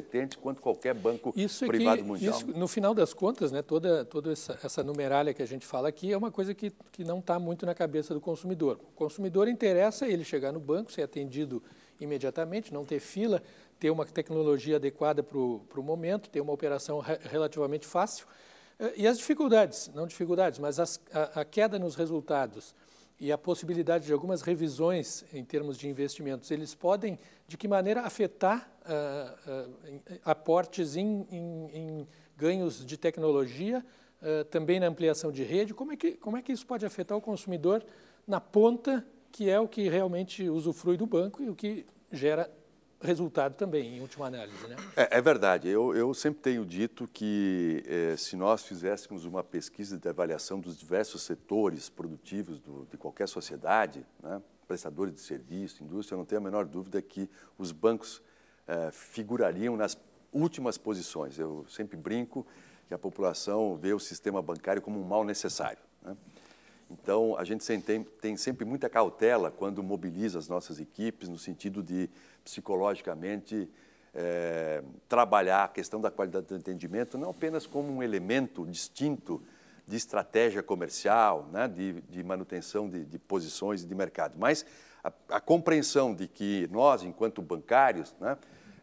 competente quanto qualquer banco isso é privado que, mundial. Isso, no final das contas, né, toda, toda essa, essa numeralha que a gente fala aqui é uma coisa que, que não está muito na cabeça do consumidor. O consumidor interessa ele chegar no banco, ser atendido imediatamente, não ter fila, ter uma tecnologia adequada para o momento, ter uma operação re relativamente fácil. Eh, e as dificuldades, não dificuldades, mas as, a, a queda nos resultados e a possibilidade de algumas revisões em termos de investimentos, eles podem, de que maneira, afetar uh, uh, aportes em, em, em, ganhos de tecnologia, uh, também na ampliação de rede? Como é, que, como é que isso pode afetar o consumidor na ponta, que é o que realmente usufrui do banco e o que gera resultado também, em última análise. Né? É, é verdade. Eu, eu, sempre tenho dito que eh, se nós fizéssemos uma pesquisa de avaliação dos diversos setores produtivos do, de qualquer sociedade, né, prestadores de serviço, indústria, eu não tenho a menor dúvida que os bancos eh, figurariam nas últimas posições. Eu sempre brinco que a população vê o sistema bancário como um mal necessário. Né? Então, a gente tem, tem sempre muita cautela quando mobiliza as nossas equipes no sentido de psicologicamente é, trabalhar a questão da qualidade do entendimento não apenas como um elemento distinto de estratégia comercial, né, de, de, manutenção de, de posições de mercado, mas a, a, compreensão de que nós, enquanto bancários, né,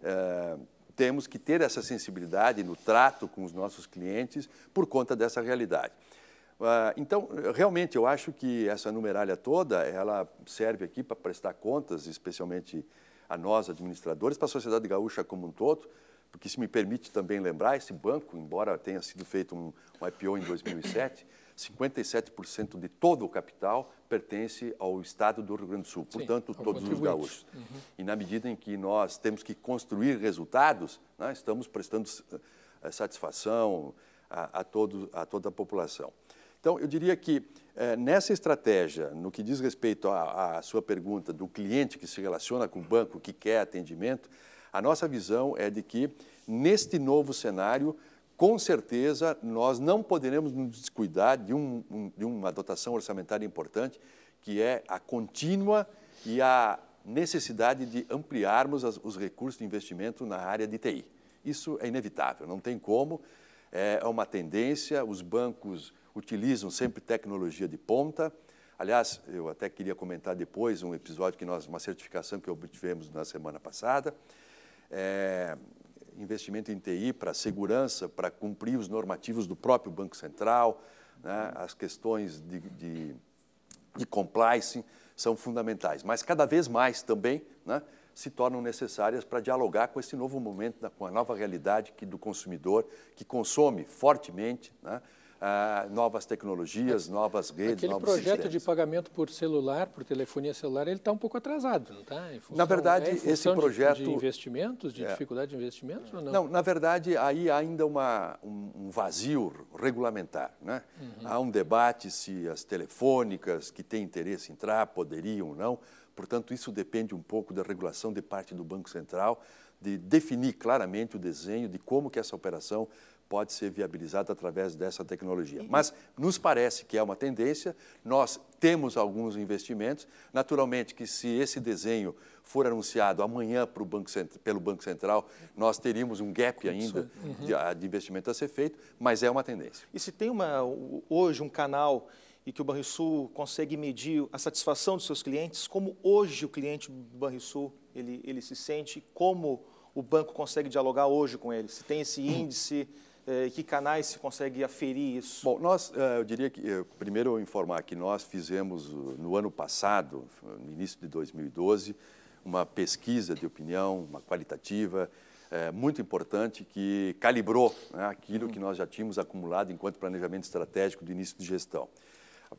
é, temos que ter essa sensibilidade no trato com os nossos clientes por conta dessa realidade. Ah, então, realmente, eu acho que essa numeralha toda, ela serve aqui para prestar contas, especialmente a nós, administradores, para a sociedade gaúcha como um todo, porque se me permite também lembrar, esse banco, embora tenha sido feito um, um IPO em 2007, 57% de todo o capital pertence ao Estado do Rio Grande do Sul, Sim, portanto, todos os gaúchos. Uhum. E na medida em que nós temos que construir resultados, né, estamos prestando eh, satisfação a, a, todo, a toda a população. Então, eu diria que é, nessa estratégia, no que diz respeito à, à sua pergunta do cliente que se relaciona com o banco, que quer atendimento, a nossa visão é de que, neste novo cenário, com certeza nós não poderemos nos descuidar de, um, um, de, uma dotação orçamentária importante, que é a contínua e a necessidade de ampliarmos as, os recursos de investimento na área de TI. Isso é inevitável, não tem como, é, é uma tendência, os bancos utilizam sempre tecnologia de ponta. Aliás, eu até queria comentar depois um episódio que nós, uma certificação que obtivemos na semana passada, é, investimento em TI para segurança, para cumprir os normativos do próprio Banco Central, né, as questões de, de, de compliance são fundamentais, mas cada vez mais também né, se tornam necessárias para dialogar com esse novo momento, com a nova realidade que, do consumidor que consome fortemente. Né, novas tecnologias, novas redes, Aquele novos projeto de pagamento por celular, por telefonia celular, ele está um pouco atrasado, não está? na verdade, é esse projeto... De, de investimentos, de é. dificuldade de investimentos ou não? Não, na verdade, aí há ainda uma, um, vazio regulamentar. Né? Uhum. Há um debate se as telefônicas que têm interesse em entrar poderiam ou não. Portanto, isso depende um pouco da regulação de parte do Banco Central, de definir claramente o desenho de como que essa operação pode ser viabilizado através dessa tecnologia. Uhum. Mas nos parece que é uma tendência, nós temos alguns investimentos. Naturalmente, que se esse desenho for anunciado amanhã Banco pelo Banco Central, nós teríamos um gap ainda uhum. de, ah, de investimento a ser feito, mas é uma tendência. E se tem uma, hoje um canal e que o Banrisul consegue medir a satisfação dos seus clientes, como hoje o cliente do Banrisul ele, ele se sente, como o banco consegue dialogar hoje com ele? Se tem esse hum. índice, eh, que canais se consegue aferir isso? Bom, nós, eh, eu diria que, eh, primeiro eu informar que nós fizemos no ano passado, no início de 2012, uma pesquisa de opinião, uma qualitativa, eh, muito importante, que calibrou né, aquilo que nós já tínhamos acumulado enquanto planejamento estratégico do início de gestão.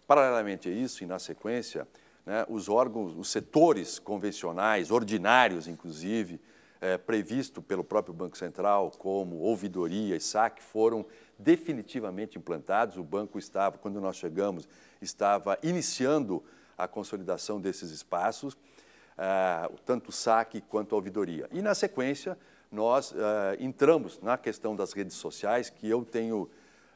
Paralelamente a isso, e na sequência, né, os órgãos, os setores convencionais, ordinários, inclusive, é, previsto pelo próprio Banco Central, como ouvidoria e saque, foram definitivamente implantados. O banco estava, quando nós chegamos, estava iniciando a consolidação desses espaços, ah, tanto saque quanto ouvidoria. E, na sequência, nós ah, entramos na questão das redes sociais, que eu tenho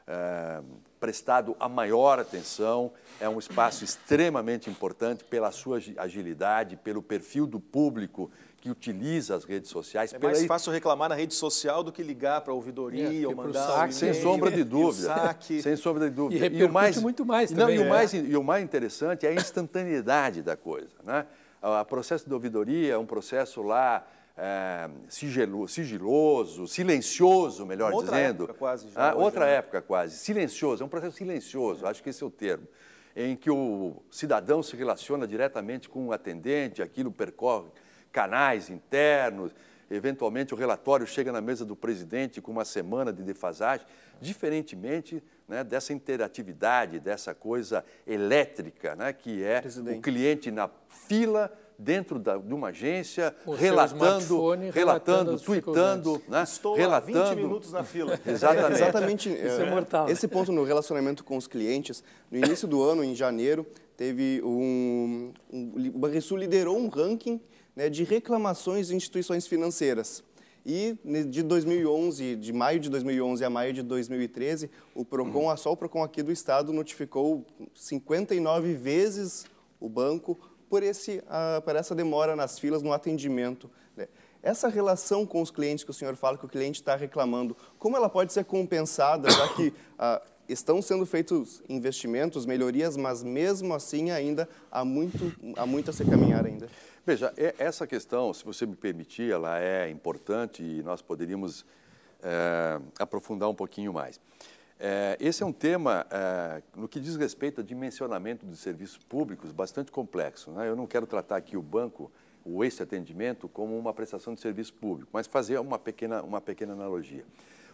ah, prestado a maior atenção, é um espaço extremamente importante pela sua agilidade, pelo perfil do público que utiliza as redes sociais. É mais fácil reclamar na rede social do que ligar para a ouvidoria é, ou mandar saque, sem sombra de dúvida. Sem sombra de dúvida. E, e o mais muito mais não, também. Não, e, é. o né? mais, e o mais interessante é a instantaneidade da coisa. Né? O processo de ouvidoria é um processo lá é, sigilo, sigiloso, silencioso, melhor outra dizendo. Época quase, ah, hoje, outra né? época quase. Silencioso, é um processo silencioso, acho que esse é o termo. Em que o cidadão se relaciona diretamente com o atendente, aquilo percorre canais internos, eventualmente o relatório chega na mesa do presidente com uma semana de defasagem, diferentemente né, dessa interatividade, dessa coisa elétrica, né, que é presidente. o cliente na fila dentro da, de uma agência, o relatando, relatando, tweetando, né? Estou relatando. Há 20 minutos na fila. Exatamente. exatamente é. Isso é, mortal. Esse ponto no relacionamento com os clientes, no início do ano, em janeiro, teve um, um o Banrisul liderou um ranking né, de reclamações de instituições financeiras. E de 2011, de maio de 2011 a maio de 2013, o Procon, uhum. só o Procon aqui do estado notificou 59 vezes o banco por, esse, uh, por essa demora nas filas no atendimento. Né? Essa relação com os clientes que o senhor fala que o cliente está reclamando, como ela pode ser compensada, já que uh, estão sendo feitos investimentos, melhorias, mas mesmo assim ainda há muito, há muito a se caminhar ainda? Veja, é, essa questão, se você me permitir, ela é importante e nós poderíamos é, aprofundar um pouquinho mais. É, esse é um tema, é, no que diz respeito a dimensionamento de serviços públicos, bastante complexo. Né? Eu não quero tratar aqui o banco, o ex-atendimento, como uma prestação de serviço público, mas fazer uma pequena, uma pequena analogia.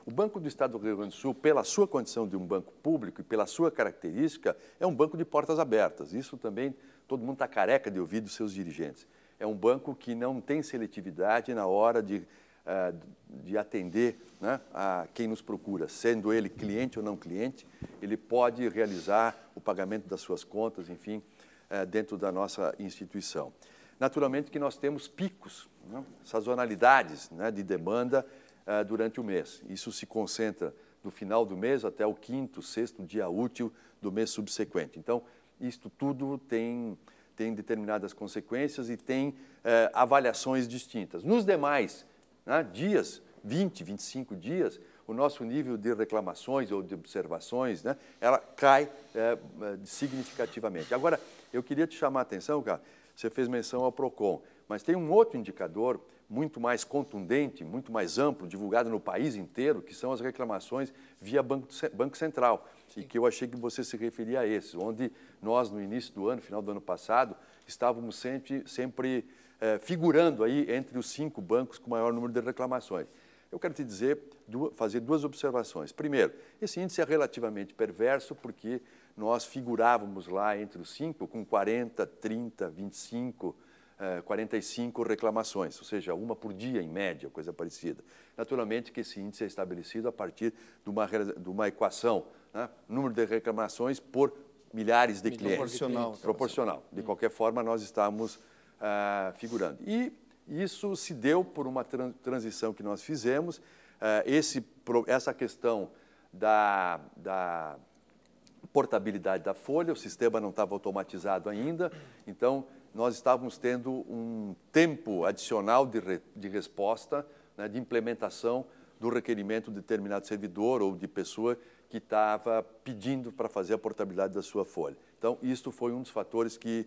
O Banco do Estado do Rio Grande do Sul, pela sua condição de um banco público e pela sua característica, é um banco de portas abertas. Isso também todo mundo está careca de ouvir dos seus dirigentes é um banco que não tem seletividade na hora de, eh, de atender né, a quem nos procura. Sendo ele cliente ou não cliente, ele pode realizar o pagamento das suas contas, enfim, eh, dentro da nossa instituição. Naturalmente que nós temos picos, né, sazonalidades né, de demanda uh, durante o mês. Isso se concentra do final do mês até o quinto, sexto dia útil do mês subsequente. Então, isto tudo tem tem determinadas consequências e tem eh, avaliações distintas. Nos demais né, dias, 20, 25 dias, o nosso nível de reclamações ou de observações, né, ela cai eh, eh, significativamente. Agora, eu queria te chamar a atenção, cara, você fez menção ao PROCON, mas tem um outro indicador muito mais contundente, muito mais amplo, divulgado no país inteiro, que são as reclamações via Banco, Banco Central. Sim. e que eu achei que você se referia a esse, onde nós, no início do ano, final do ano passado, estávamos sempre, sempre eh, figurando aí entre os cinco bancos com maior número de reclamações. Eu quero te dizer, fazer duas observações. Primeiro, esse índice é relativamente perverso, porque nós figurávamos lá entre os cinco com 40, 30, 25, 45 reclamações, ou seja, uma por dia em média, coisa parecida. Naturalmente que esse índice é estabelecido a partir de uma, de uma equação né, número de reclamações por milhares de clientes. Proporcional. Proporcional. De hum. qualquer forma, nós estamos ah, figurando. E isso se deu por uma transição que nós fizemos. Ah, esse, essa questão da, da portabilidade da folha, o sistema não estava automatizado ainda, então nós estávamos tendo um tempo adicional de, re, de resposta, né, de implementação do requerimento de determinado servidor ou de pessoa que estava pedindo para fazer a portabilidade da sua folha. Então, isto foi um dos fatores que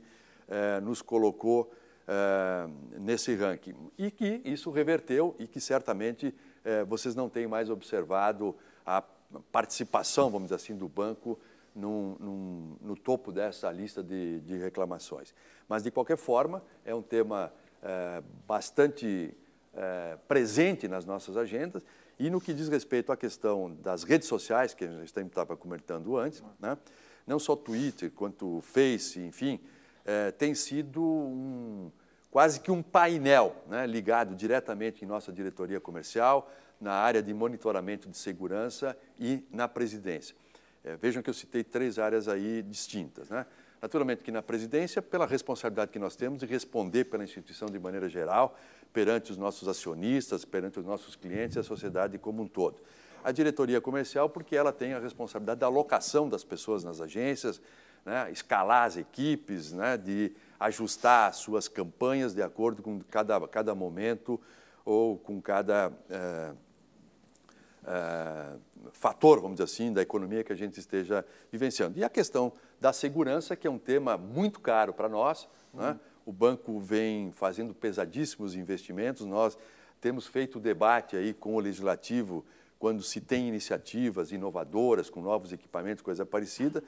eh, nos colocou eh, nesse ranking. E que isso reverteu e que certamente eh, vocês não têm mais observado a participação, vamos dizer assim, do banco num, num, no topo dessa lista de, de, reclamações. Mas, de qualquer forma, é um tema eh, bastante eh, presente nas nossas agendas e no que diz respeito à questão das redes sociais, que a gente estava comentando antes, né? não só Twitter quanto Face, enfim, é, tem sido um, quase que um painel né? ligado diretamente em nossa diretoria comercial, na área de monitoramento de segurança e na presidência. É, vejam que eu citei três áreas aí distintas. Né? Naturalmente que na presidência, pela responsabilidade que nós temos de responder pela instituição de maneira geral, perante os nossos acionistas, perante os nossos clientes e a sociedade como um todo. A diretoria comercial, porque ela tem a responsabilidade da alocação das pessoas nas agências, né, escalar as equipes, né, de ajustar as suas campanhas de acordo com cada, cada momento ou com cada é, é, fator, vamos dizer assim, da economia que a gente esteja vivenciando. E a questão da segurança, que é um tema muito caro para nós, né, o banco vem fazendo pesadíssimos investimentos. Nós temos feito debate aí com o legislativo quando se tem iniciativas inovadoras com novos equipamentos, coisa parecida,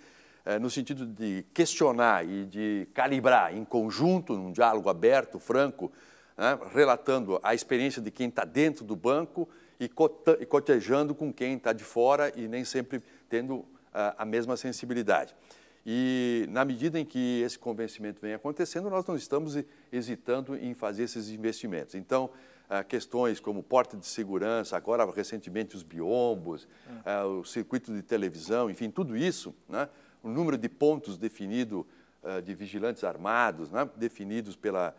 eh, no sentido de questionar e de calibrar em conjunto, num diálogo aberto, franco, né, relatando a experiência de quem está dentro do banco e, e cotejando com quem está de fora e nem sempre tendo ah, a mesma sensibilidade. E na medida em que esse convencimento vem acontecendo, nós não estamos hesitando em fazer esses investimentos. Então, ah, questões como porta de segurança, agora recentemente os biombos, é. o circuito de televisão, enfim, tudo isso, né? o número de pontos definido ah, de vigilantes armados, né? definidos pela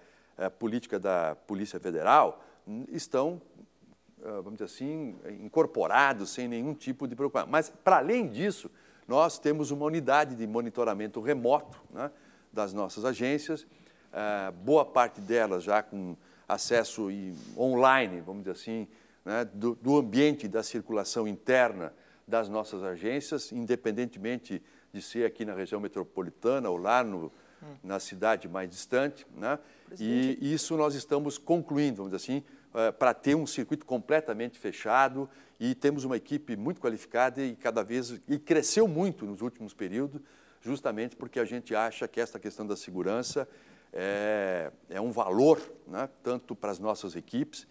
política da Polícia Federal, estão, vamos dizer assim, incorporados sem nenhum tipo de preocupação. Mas, para além disso, nós temos uma unidade de monitoramento remoto né, das nossas agências, eh, boa parte delas já com acesso online, vamos dizer assim, né, do, do ambiente da circulação interna das nossas agências, independentemente de ser aqui na região metropolitana ou lá no, hum. na cidade mais distante. Né? E isso nós estamos concluindo, vamos dizer assim, eh, para ter um circuito completamente fechado e temos uma equipe muito qualificada e cada vez e cresceu muito nos últimos períodos, justamente porque a gente acha que esta questão da segurança é, é um valor, né, tanto para as nossas equipes,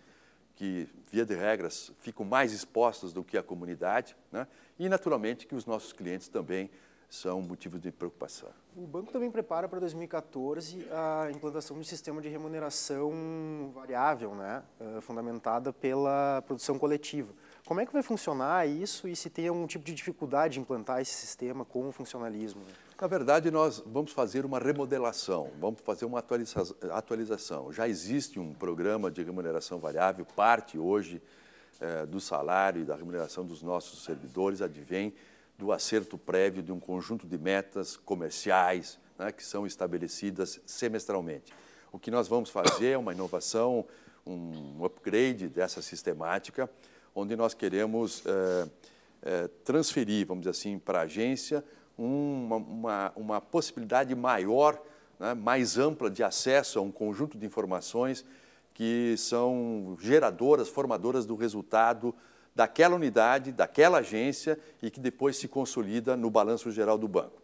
que, via de regras, ficam mais expostas do que a comunidade, né, e, naturalmente, que os nossos clientes também são motivos de preocupação. O banco também prepara para 2014 a implantação de um sistema de remuneração variável, né, eh, fundamentada pela produção coletiva. Como é que vai funcionar isso e se tem algum tipo de dificuldade de implantar esse sistema com o funcionalismo? Né? Na verdade, nós vamos fazer uma remodelação, vamos fazer uma atualiza atualização. Já existe um programa de remuneração variável, parte hoje eh, do salário e da remuneração dos nossos servidores advém do acerto prévio de um conjunto de metas comerciais né, que são estabelecidas semestralmente. O que nós vamos fazer é uma inovação, um upgrade dessa sistemática, onde nós queremos é, é, transferir, vamos dizer assim, para a agência uma, uma, uma possibilidade maior, né, mais ampla de acesso a um conjunto de informações que são geradoras, formadoras do resultado daquela unidade, daquela agência e que depois se consolida no balanço geral do banco.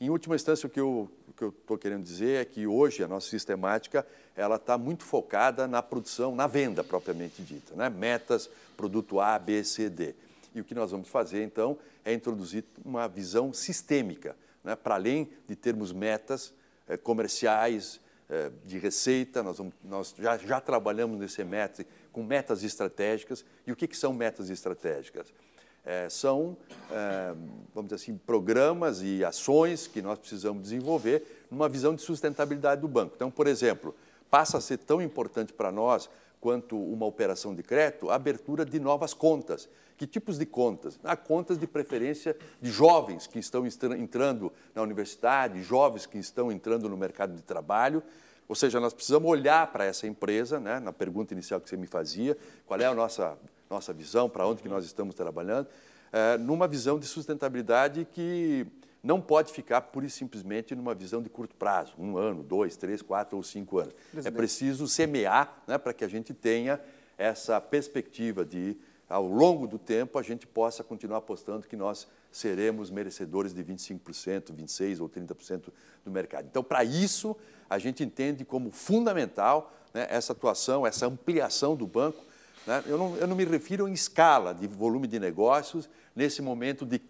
Em última instância, o que eu estou que querendo dizer é que hoje a nossa sistemática ela está muito focada na produção, na venda propriamente dita, né? metas, produto A, B, C, D. E o que nós vamos fazer então é introduzir uma visão sistêmica, né? para além de termos metas eh, comerciais, eh, de receita, nós, vamos, nós já, já trabalhamos nesse método com metas estratégicas. E o que, que são metas estratégicas? É, são, é, vamos dizer assim, programas e ações que nós precisamos desenvolver numa visão de sustentabilidade do banco. Então, por exemplo, passa a ser tão importante para nós quanto uma operação de crédito, a abertura de novas contas. Que tipos de contas? Há ah, contas de preferência de jovens que estão entrando na universidade, jovens que estão entrando no mercado de trabalho, ou seja, nós precisamos olhar para essa empresa, né, na pergunta inicial que você me fazia, qual é a nossa, nossa visão, para onde que nós estamos trabalhando, é, numa visão de sustentabilidade que não pode ficar pura e simplesmente numa visão de curto prazo, um ano, dois, três, quatro ou cinco anos. É Presidente. É preciso semear né, para que a gente tenha essa perspectiva de ao longo do tempo a gente possa continuar apostando que nós seremos merecedores de 25%, 26% ou 30% do mercado. Então, para isso, a gente entende como fundamental né, essa atuação, essa ampliação do banco. Né? Eu, não, eu não me refiro em escala de volume de negócios nesse momento de,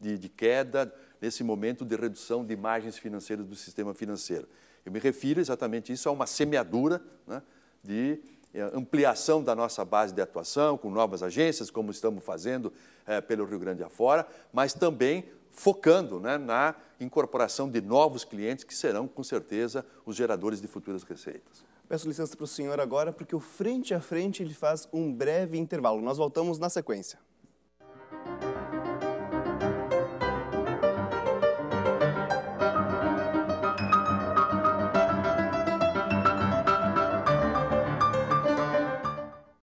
de, de queda, nesse momento de redução de margens financeiras do sistema financeiro. Eu me refiro exatamente isso a uma semeadura né, de é, ampliação da nossa base de atuação, com novas agências, como estamos fazendo é, pelo Rio Grande afora, mas também focando né, na incorporação de novos clientes que serão, com certeza, os geradores de futuras receitas. Peço licença para o senhor agora, porque o Frente a Frente ele faz um breve intervalo. Nós voltamos na sequência.